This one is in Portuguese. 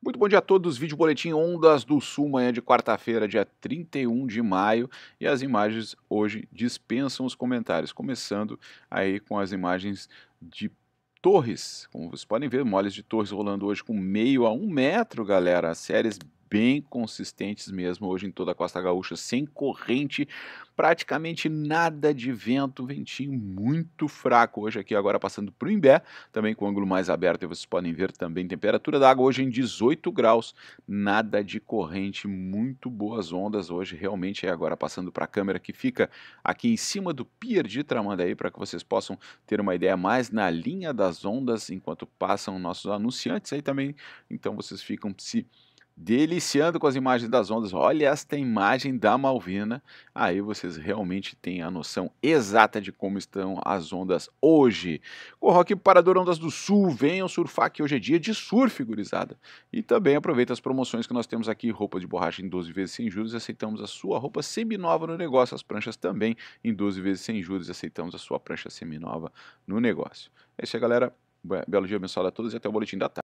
Muito bom dia a todos, vídeo boletim Ondas do Sul, manhã de quarta-feira, dia 31 de maio, e as imagens hoje dispensam os comentários, começando aí com as imagens de torres, como vocês podem ver, moles de torres rolando hoje com meio a um metro, galera, séries bem consistentes mesmo hoje em toda a Costa Gaúcha, sem corrente, praticamente nada de vento, ventinho muito fraco hoje aqui, agora passando para o Imbé, também com o ângulo mais aberto, e vocês podem ver também temperatura da água hoje em 18 graus, nada de corrente, muito boas ondas hoje, realmente é agora passando para a câmera que fica aqui em cima do pier de Tramandaí, para que vocês possam ter uma ideia mais na linha das ondas enquanto passam nossos anunciantes aí também, então vocês ficam se deliciando com as imagens das ondas. Olha esta imagem da Malvina. Aí vocês realmente têm a noção exata de como estão as ondas hoje. O rock para Parador Ondas do Sul. Venham surfar que hoje é dia de surf, gurizada. E também aproveita as promoções que nós temos aqui. Roupa de borracha em 12 vezes sem juros. Aceitamos a sua roupa seminova no negócio. As pranchas também em 12 vezes sem juros. Aceitamos a sua prancha seminova no negócio. É isso aí, galera. Belo dia, abençoado a todos e até o boletim da tarde.